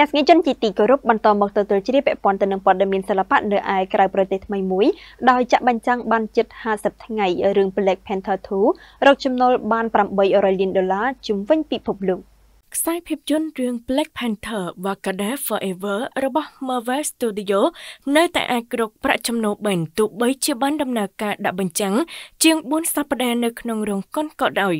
ទាំងស្ងៀមជនជាទីគោរពបន្តមកទទួលជ្រាបពាក់ព័ន្ធទៅនឹងព័ត៌មានសិល្បៈនៅឯក្រៅប្រទេសថ្មីមួយដោយចាក់បញ្ចាំងបានជិត50ថ្ងៃរឿង Black Panther 2រកចំណូលបាន800លានដុល្លារជំវិញពិភពលោក។ខ្សែភាពយន្តរឿង Black Panther Wakanda Forever របស់ Marvel Studio នៅតែអាចគ្របប្រាក់ចំណូលបានទោះបីជាបានដំណើរការដាក់បញ្ចាំងជាង4សប្តាហ៍នៅក្នុងរោងកុនក៏ដោយ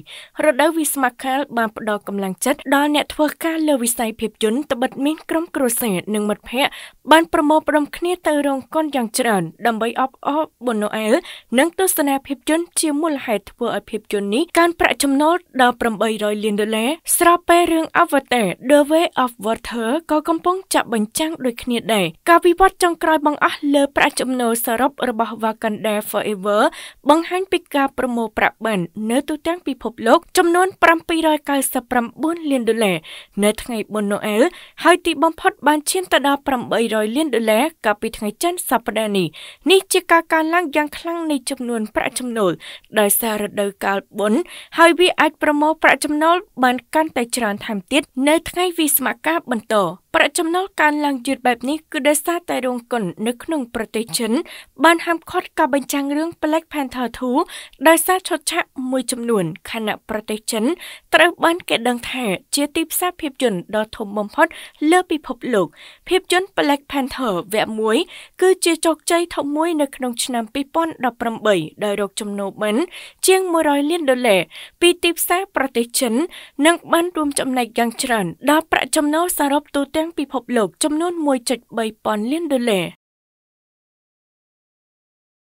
រដូវវិស្មកាលបានផ្ដល់កម្លាំងចិត្តដល់អ្នកធ្វើការលើវិស័យភាពយន្តត្បិតមានក្រុមគ្រួសារនិងមិត្តភ័ក្តិបានប្រមូលផ្ដុំគ្នាទៅរោងកុនយ៉ាងច្រើន ដើម្បីអបអរបុណូអែលនិងទស្សនាភាពយន្តជាមូលហេតុធ្វើឲ្យភាពយន្តនេះកើនប្រាក់ចំណូលដល់800លានដុល្លារស្របពេលរឿងរឿង Avatar The Way of Water ក៏កំពុងចាក់បញ្ចាំងដូចគ្នាដែរការវិវត្តចុងក្រោយបង្អស់លើប្រាក់ចំណូលសរុបរបស់ Wakanda Forever បង្ហាញពីការប្រមូលប្រាក់បាននៅទូទាំងពិភពលោក ចំនួន799លានដុល្លារនៅ ថ្ងៃបុណ្យណូអែលហើយទីបំផុតបានឈានទៅដល់800លានដុល្លារកាលពីថ្ងៃច័ន្ទសប្តាហ៍នេះនេះជាការកើនឡើងយ៉ាងខ្លាំងនៃចំនួនប្រាក់ចំណូលដោយសាររដូវកាលបុណ្យហើយវាអាចប្រមូលប្រាក់ចំណូលបានកាន់តែច្រើនថថែមទៀតនៅថ្ងៃវិស្មការបន្តប្រាក់ចំណូលកើនឡើងយឺតបែបនេះគឺដោយសារតែរោងកុននៅក្នុងប្រទេសចិនបានហាមឃាត់ការបញ្ចាំងរឿង Black Panther 2ដោយសារឈុតឆាកមួយចំនួន ខណៈប្រទេសចិនត្រូវបានគេដឹងថាជាទីផ្សារភាពយន្តដ៏ធំបំផុតលើពិភពលោកភាពយន្ត Black Panther វគ្គ1គឺជាជោគជ័យធំមួយនៅក្នុងឆ្នាំ2018ដោយរកចំណូលបិណ្ឌជាង100លានដុល្លារពីទីផ្សារប្រទេសចិននិងបានរួមចំណែកយ៉ាងច្រើនដល់ប្រាក់ចំណូលសរុបទូទៅទាំងពិភពលោកចំនួន1.3ពាន់លានដុល្លារ។